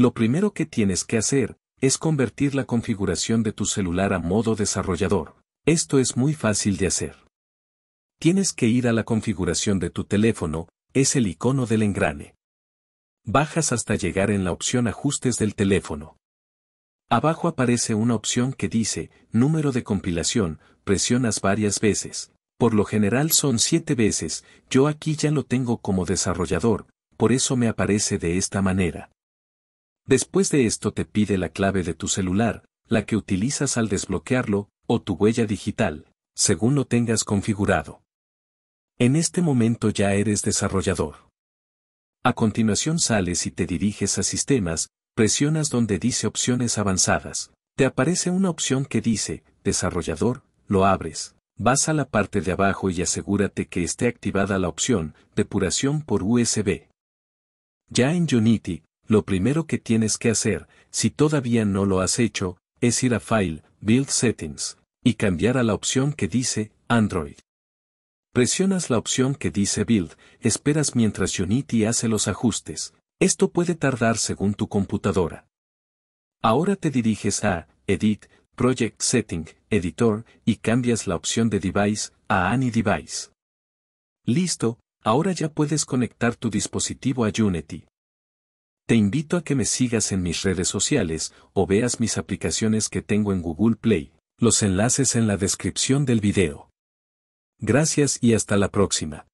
Lo primero que tienes que hacer es convertir la configuración de tu celular a modo desarrollador. Esto es muy fácil de hacer. Tienes que ir a la configuración de tu teléfono, es el icono del engrane. Bajas hasta llegar en la opción Ajustes del teléfono. Abajo aparece una opción que dice Número de compilación, presionas varias veces. Por lo general son siete veces, yo aquí ya lo tengo como desarrollador, por eso me aparece de esta manera. Después de esto te pide la clave de tu celular, la que utilizas al desbloquearlo, o tu huella digital, según lo tengas configurado. En este momento ya eres desarrollador. A continuación sales y te diriges a sistemas, presionas donde dice opciones avanzadas. Te aparece una opción que dice, desarrollador, lo abres. Vas a la parte de abajo y asegúrate que esté activada la opción, depuración por USB. Ya en Unity, lo primero que tienes que hacer, si todavía no lo has hecho, es ir a File, Build Settings, y cambiar a la opción que dice Android. Presionas la opción que dice Build, esperas mientras Unity hace los ajustes. Esto puede tardar según tu computadora. Ahora te diriges a Edit, Project Setting, Editor, y cambias la opción de Device a Any Device. Listo, ahora ya puedes conectar tu dispositivo a Unity. Te invito a que me sigas en mis redes sociales o veas mis aplicaciones que tengo en Google Play, los enlaces en la descripción del video. Gracias y hasta la próxima.